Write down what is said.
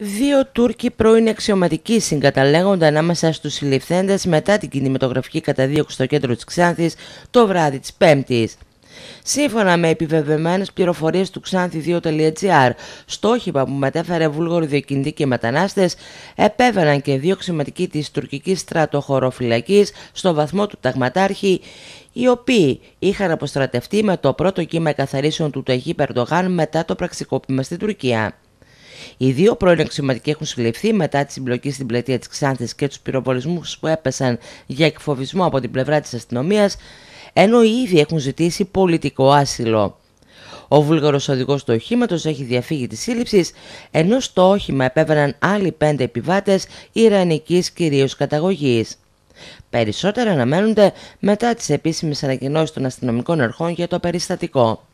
Δύο Τούρκοι πρώην αξιωματικοί συγκαταλέγονταν ανάμεσα στους συλληφθέντες μετά την κινηματογραφική καταδίωξη στο κέντρο της Ξάνθης το βράδυ της Πέμπτης. Σύμφωνα με επιβεβαιωμένες πληροφορίες του Ξάνθη2.gr, στόχημα που μετέφερε βούλγοροι διακινητοί και μετανάστες επέβαιναν και δύο αξιωματικοί της τουρκικής στρατοχωροφυλακής στο βαθμό του Ταγματάρχη, οι οποίοι είχαν αποστρατευτεί με το πρώτο κύμα καθαρίσεων του Ταγί Περντογάν μετά το πραξικόπημα στην Τουρκία. Οι δύο πρώην αξιωματικοί έχουν συλληφθεί μετά τη συμπλοκή στην πλατεία της Ξάνθης και τους πυροβολισμούς που έπεσαν για εκφοβισμό από την πλευρά της αστυνομίας, ενώ ήδη έχουν ζητήσει πολιτικό άσυλο. Ο βούλγαρος οδηγός του οχήματος έχει διαφύγει της σύλληψης, ενώ στο όχημα επέβαιναν άλλοι πέντε επιβάτες ιρανικής κυρίως καταγωγής. Περισσότερα αναμένονται μετά τις επίσημες ανακοινώσεις των αστυνομικών αρχών για το περιστατικό.